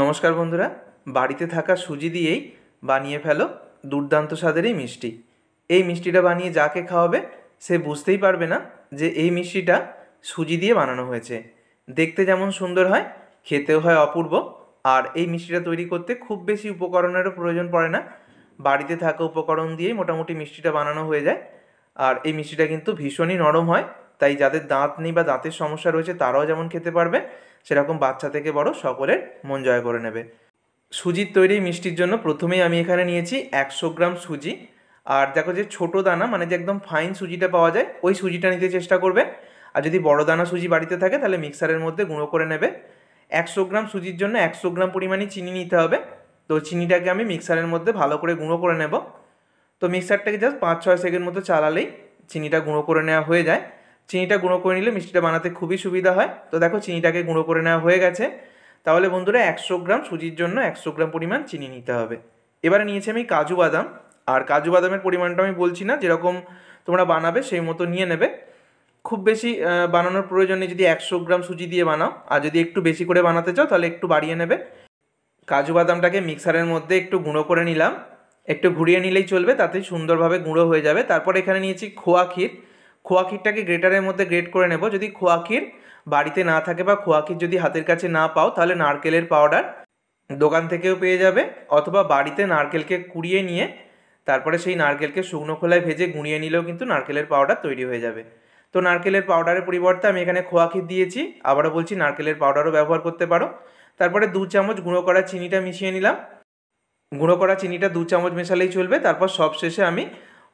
নমস্কার বন্ধুরা বাড়িতে থাকা সুজি দিয়েই বানিয়ে ফেলো দুর্দান্ত স্বাদের এই মিষ্টি এই মিষ্টিটা বানিয়ে যাকে খাওয়াবে সে বুঝতেই পারবে না যে এই মিষ্টিটা সুজি দিয়ে বানানো হয়েছে দেখতে যেমন সুন্দর হয় খেতেও হয় অপূর্ব আর এই মিষ্টিটা তৈরি করতে খুব বেশি উপকরণেরও প্রয়োজন পড়ে না বাড়িতে থাকা উপকরণ দিয়েই মোটামুটি মিষ্টিটা বানানো হয়ে যায় আর এই মিষ্টিটা কিন্তু ভীষণই নরম হয় তাই যাদের দাঁত নেই বা দাঁতের সমস্যা রয়েছে তারাও যেমন খেতে পারবে সেরকম বাচ্চা থেকে বড় সকলের মন জয় করে নেবে সুজির তৈরি মিষ্টির জন্য প্রথমেই আমি এখানে নিয়েছি একশো গ্রাম সুজি আর দেখো যে ছোট দানা মানে যে একদম ফাইন সুজিটা পাওয়া যায় ওই সুজিটা নিতে চেষ্টা করবে আর যদি বড় দানা সুজি বাড়িতে থাকে তাহলে মিক্সারের মধ্যে গুঁড়ো করে নেবে একশো গ্রাম সুজির জন্য একশো গ্রাম পরিমাণে চিনি নিতে হবে তো চিনিটাকে আমি মিক্সারের মধ্যে ভালো করে গুঁড়ো করে নেব তো মিক্সারটাকে জাস্ট পাঁচ ছয় সেকেন্ড মতো চালালেই চিনিটা গুঁড়ো করে নেওয়া হয়ে যায় চিনিটা গুঁড়ো করে নিলে মিষ্টিটা বানাতে খুবই সুবিধা হয় তো দেখো চিনিটাকে গুঁড়ো করে নেওয়া হয়ে গেছে তাহলে বন্ধুরা একশো গ্রাম সুজির জন্য একশো গ্রাম পরিমাণ চিনি নিতে হবে এবারে নিয়েছি আমি কাজু বাদাম আর কাজু বাদামের পরিমাণটা আমি বলছি না যেরকম তোমরা বানাবে সেই মতো নিয়ে নেবে খুব বেশি বানানোর প্রয়োজনে যদি একশো গ্রাম সুজি দিয়ে বানাও আর যদি একটু বেশি করে বানাতে চাও তাহলে একটু বাড়িয়ে নেবে কাজু বাদামটাকে মিক্সারের মধ্যে একটু গুঁড়ো করে নিলাম একটু ঘুরিয়ে নিলেই চলবে তাতে সুন্দরভাবে গুঁড়ো হয়ে যাবে তারপর এখানে নিয়েছি খোয়া ক্ষীর খোয়াকিরটাকে গ্রেটারের মধ্যে গ্রেট করে নেব যদি খোয়াকির বাড়িতে না থাকে বা খোয়াকির যদি হাতের কাছে না পাও তাহলে নারকেলের পাউডার দোকান থেকেও পেয়ে যাবে অথবা বাড়িতে নারকেলকে কুড়িয়ে নিয়ে তারপরে সেই নারকেলকে শুকনো খোলায় ভেজে গুঁড়িয়ে নিলেও কিন্তু নারকেলের পাউডার তৈরি হয়ে যাবে তো নারকেলের পাউডারের পরিবর্তে আমি এখানে খোয়াকির দিয়েছি আবারও বলছি নারকেলের পাউডারও ব্যবহার করতে পারো তারপরে দু চামচ গুঁড়ো করা চিনিটা মিশিয়ে নিলাম গুঁড়ো করা চিনিটা দু চামচ মেশালেই চলবে তারপর সবশেষে আমি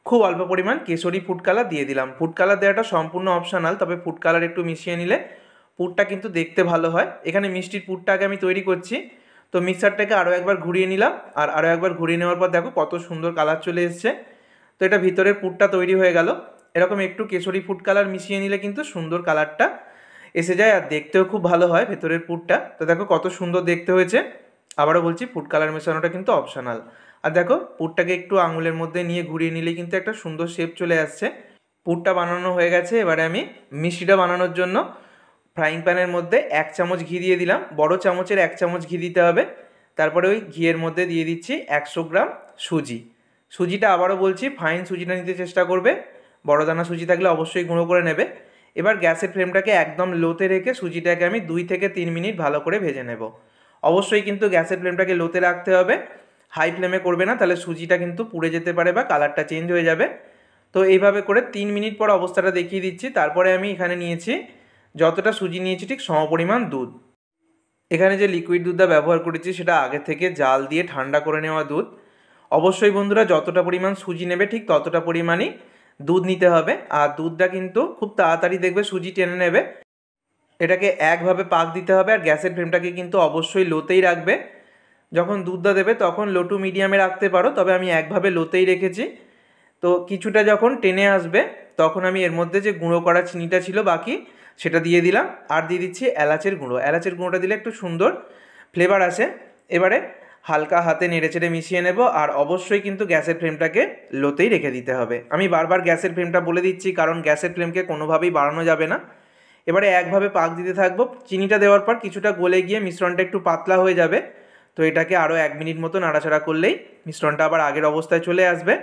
খুব অল্প পরিমাণ কেশরি ফুড কালার দিয়ে দিলাম ফুড কালার দেওয়াটা সম্পূর্ণ অপশানাল তবে ফুড কালার একটু মিশিয়ে নিলে পুরটা কিন্তু দেখতে ভালো হয় এখানে মিষ্টির পুরটা আগে আমি তৈরি করছি তো মিক্সারটাকে আরও একবার ঘুরিয়ে নিলাম আর আরও একবার ঘুরিয়ে নেওয়ার পর দেখো কত সুন্দর কালার চলে এসছে তো এটা ভিতরের পুরটা তৈরি হয়ে গেল এরকম একটু কেশরি ফুড কালার মিশিয়ে নিলে কিন্তু সুন্দর কালারটা এসে যায় আর দেখতেও খুব ভালো হয় ভেতরের পুরটা তো দেখো কত সুন্দর দেখতে হয়েছে আবারও বলছি ফুড কালার মেশানোটা কিন্তু অপশানাল আর দেখো পুরটাকে একটু আঙুলের মধ্যে নিয়ে ঘুরিয়ে নিলে কিন্তু একটা সুন্দর শেপ চলে আসছে পুরটা বানানো হয়ে গেছে এবারে আমি মিষ্টিটা বানানোর জন্য ফ্রাইং প্যানের মধ্যে এক চামচ ঘি দিয়ে দিলাম বড় চামচের এক চামচ ঘি দিতে হবে তারপরে ওই ঘিয়ের মধ্যে দিয়ে দিচ্ছি একশো গ্রাম সুজি সুজিটা আবারও বলছি ফাইন সুজিটা নিতে চেষ্টা করবে বড় দানা সুজি থাকলে অবশ্যই গুঁড়ো করে নেবে এবার গ্যাসের ফ্লেমটাকে একদম লোতে রেখে সুজিটাকে আমি দুই থেকে তিন মিনিট ভালো করে ভেজে নেব অবশ্যই কিন্তু গ্যাসের ফ্লেমটাকে লোতে রাখতে হবে হাই ফ্লেমে করবে না তাহলে সুজিটা কিন্তু পুড়ে যেতে পারে বা কালারটা চেঞ্জ হয়ে যাবে তো এইভাবে করে তিন মিনিট পর অবস্থাটা দেখিয়ে দিচ্ছি তারপরে আমি এখানে নিয়েছি যতটা সুজি নিয়েছি ঠিক সমপরিমাণ দুধ এখানে যে লিকুইড দুধটা ব্যবহার করেছি সেটা আগে থেকে জাল দিয়ে ঠান্ডা করে নেওয়া দুধ অবশ্যই বন্ধুরা যতটা পরিমাণ সুজি নেবে ঠিক ততটা পরিমাণই দুধ নিতে হবে আর দুধটা কিন্তু খুব তাড়াতাড়ি দেখবে সুজি টেনে নেবে এটাকে একভাবে পাক দিতে হবে আর গ্যাসের ফ্লেমটাকে কিন্তু অবশ্যই লোতেই রাখবে যখন দুধটা দেবে তখন লো টু মিডিয়ামে রাখতে পারো তবে আমি একভাবে লোতেই রেখেছি তো কিছুটা যখন টেনে আসবে তখন আমি এর মধ্যে যে গুঁড়ো করা চিনিটা ছিল বাকি সেটা দিয়ে দিলাম আর দিয়ে দিচ্ছি এলাচের গুঁড়ো এলাচের গুঁড়োটা দিলে একটু সুন্দর ফ্লেভার আসে এবারে হালকা হাতে নেড়ে চেড়ে মিশিয়ে নেব আর অবশ্যই কিন্তু গ্যাসের ফ্লেমটাকে লোতেই রেখে দিতে হবে আমি বারবার গ্যাসের ফ্লেমটা বলে দিচ্ছি কারণ গ্যাসের ফ্লেমকে কোনোভাবেই বাড়ানো যাবে না এবারে একভাবে পাক দিতে থাকবো চিনিটা দেওয়ার পর কিছুটা গলে গিয়ে মিশ্রণটা একটু পাতলা হয়ে যাবে তো এটাকে আরও এক মিনিট মতো নাড়াচাড়া করলেই মিশ্রণটা আবার আগের অবস্থায় চলে আসবে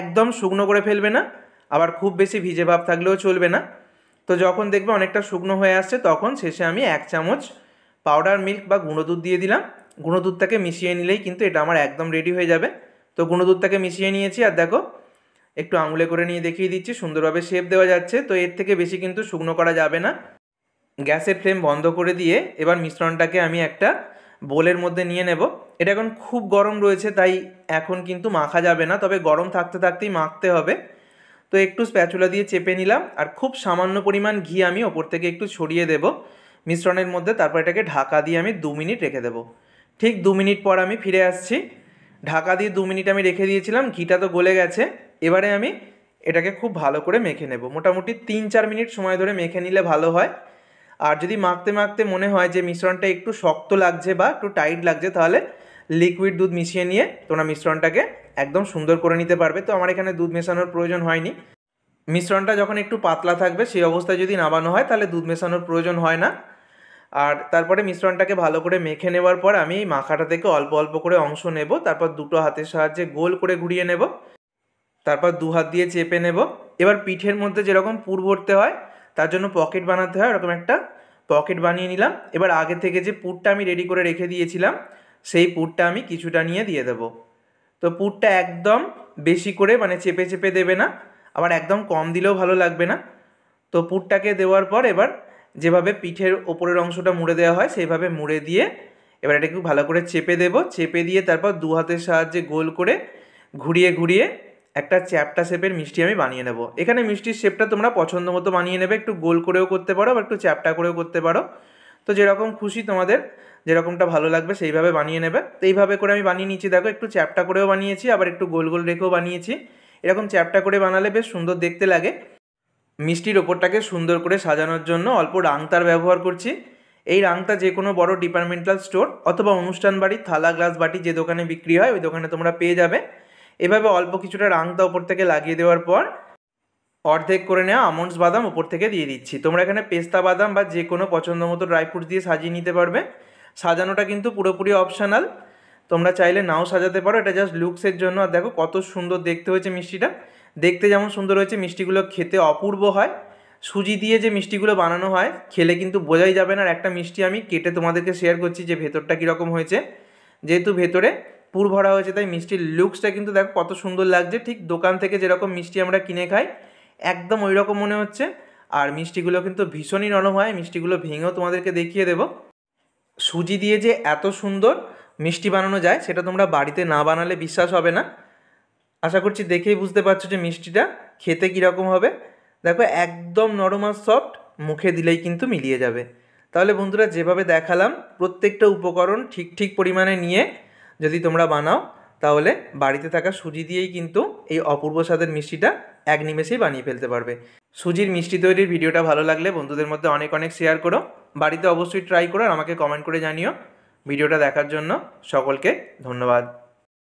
একদম শুকনো করে ফেলবে না আবার খুব বেশি ভিজে ভাব থাকলেও চলবে না তো যখন দেখবে অনেকটা শুকনো হয়ে আসছে তখন শেষে আমি এক চামচ পাউডার মিল্ক বা গুঁড়ো দুধ দিয়ে দিলাম গুঁড়ো দুধটাকে মিশিয়ে নিলেই কিন্তু এটা আমার একদম রেডি হয়ে যাবে তো গুঁড়ো দুধটাকে মিশিয়ে নিয়েছি আর দেখো একটু আঙুলে করে নিয়ে দেখিয়ে দিচ্ছি সুন্দরভাবে শেপ দেওয়া যাচ্ছে তো এর থেকে বেশি কিন্তু শুকনো করা যাবে না গ্যাসের ফ্লেম বন্ধ করে দিয়ে এবার মিশ্রণটাকে আমি একটা বোলের মধ্যে নিয়ে নেব এটা এখন খুব গরম রয়েছে তাই এখন কিন্তু মাখা যাবে না তবে গরম থাকতে থাকতেই মাখতে হবে তো একটু স্প্যাচুলা দিয়ে চেপে নিলাম আর খুব সামান্য পরিমাণ ঘি আমি ওপর থেকে একটু ছড়িয়ে দেব মিশ্রণের মধ্যে তারপর এটাকে ঢাকা দিয়ে আমি দু মিনিট রেখে দেব ঠিক দু মিনিট পর আমি ফিরে আসছি ঢাকা দিয়ে দু মিনিট আমি রেখে দিয়েছিলাম ঘিটা তো গলে গেছে এবারে আমি এটাকে খুব ভালো করে মেখে নেব মোটামুটি তিন চার মিনিট সময় ধরে মেখে নিলে ভালো হয় আর যদি মাখতে মাখতে মনে হয় যে মিশ্রণটা একটু শক্ত লাগছে বা একটু টাইট লাগছে তাহলে লিকুইড দুধ মিশিয়ে নিয়ে তোমরা মিশ্রণটাকে একদম সুন্দর করে নিতে পারবে তো আমার এখানে দুধ মেশানোর প্রয়োজন হয়নি মিশ্রণটা যখন একটু পাতলা থাকবে সেই অবস্থায় যদি নামানো হয় তাহলে দুধ মেশানোর প্রয়োজন হয় না আর তারপরে মিশ্রণটাকে ভালো করে মেখে নেওয়ার পর আমি এই মাখাটা থেকে অল্প অল্প করে অংশ নেব তারপর দুটো হাতের সাহায্যে গোল করে ঘুরিয়ে নেব তারপর দু হাত দিয়ে চেপে নেব এবার পিঠের মধ্যে যেরকম পুর ভরতে হয় তার জন্য পকেট বানাতে হয় ওরকম একটা পকেট বানিয়ে নিলাম এবার আগে থেকে যে পুরটা আমি রেডি করে রেখে দিয়েছিলাম সেই পুরটা আমি কিছুটা নিয়ে দিয়ে দেবো তো পুরটা একদম বেশি করে মানে চেপে চেপে দেবে না আবার একদম কম দিলেও ভালো লাগবে না তো পুরটাকে দেওয়ার পর এবার যেভাবে পিঠের ওপরের অংশটা মুড়ে দেওয়া হয় সেইভাবে মুড়ে দিয়ে এবার একটু ভালো করে চেপে দেব চেপে দিয়ে তারপর দু হাতের সাহায্যে গোল করে ঘুরিয়ে ঘুরিয়ে একটা চ্যাপটা শেপের মিষ্টি আমি বানিয়ে নেব এখানে মিষ্টির শেপটা তোমরা পছন্দ মতো বানিয়ে নেবে একটু গোল করেও করতে পারো বা একটু চ্যাপটা করেও করতে পারো তো যেরকম খুশি তোমাদের যেরকমটা ভালো লাগবে সেইভাবে বানিয়ে নেবে তো এইভাবে করে আমি বানিয়ে নিচ্ছি দেখো একটু চ্যাপটা করেও বানিয়েছি আবার একটু গোল গোল রেখেও বানিয়েছি এরকম চ্যাপটা করে বানালে বেশ সুন্দর দেখতে লাগে মিষ্টির ওপরটাকে সুন্দর করে সাজানোর জন্য অল্প রাংতার ব্যবহার করছি এই রাংতা যে কোনো বড় ডিপার্টমেন্টাল স্টোর অথবা অনুষ্ঠান বাড়ি থালা গ্লাস বাটি যে দোকানে বিক্রি হয় ওই দোকানে তোমরা পেয়ে যাবে এভাবে অল্প কিছুটা রাংতা ওপর থেকে লাগিয়ে দেওয়ার পর অর্ধেক করে নেওয়া আমন্ডস বাদাম উপর থেকে দিয়ে দিচ্ছি তোমরা এখানে পেস্তা বাদাম বা যে কোনো পছন্দ মতো ড্রাই ফ্রুটস দিয়ে সাজিয়ে নিতে পারবে সাজানোটা কিন্তু পুরোপুরি অপশানাল তোমরা চাইলে নাও সাজাতে পারো এটা জাস্ট লুকসের জন্য আর দেখো কত সুন্দর দেখতে হয়েছে মিষ্টিটা দেখতে যেমন সুন্দর হয়েছে মিষ্টিগুলো খেতে অপূর্ব হয় সুজি দিয়ে যে মিষ্টিগুলো বানানো হয় খেলে কিন্তু বোঝাই যাবে না আর একটা মিষ্টি আমি কেটে তোমাদেরকে শেয়ার করছি যে ভেতরটা কীরকম হয়েছে যেহেতু ভেতরে পুর ভরা হয়েছে তাই মিষ্টির লুকসটা কিন্তু দেখো কত সুন্দর লাগছে ঠিক দোকান থেকে যেরকম মিষ্টি আমরা কিনে খাই একদম ওই রকম মনে হচ্ছে আর মিষ্টিগুলো কিন্তু ভীষণই নরম হয় মিষ্টিগুলো ভেঙেও তোমাদেরকে দেখিয়ে দেব সুজি দিয়ে যে এত সুন্দর মিষ্টি বানানো যায় সেটা তোমরা বাড়িতে না বানালে বিশ্বাস হবে না আশা করছি দেখেই বুঝতে পারছো যে মিষ্টিটা খেতে কীরকম হবে দেখো একদম নরম আর সফট মুখে দিলেই কিন্তু মিলিয়ে যাবে তাহলে বন্ধুরা যেভাবে দেখালাম প্রত্যেকটা উপকরণ ঠিক ঠিক পরিমাণে নিয়ে যদি তোমরা বানাও তাহলে বাড়িতে থাকা সুজি দিয়েই কিন্তু এই অপূর্ব স্বাদের মিষ্টিটা এক নিমেষেই বানিয়ে ফেলতে পারবে সুজির মিষ্টি তৈরির ভিডিওটা ভালো লাগলে বন্ধুদের মধ্যে অনেক অনেক শেয়ার করো বাড়িতে অবশ্যই ট্রাই করো আর আমাকে কমেন্ট করে জানিও ভিডিওটা দেখার জন্য সকলকে ধন্যবাদ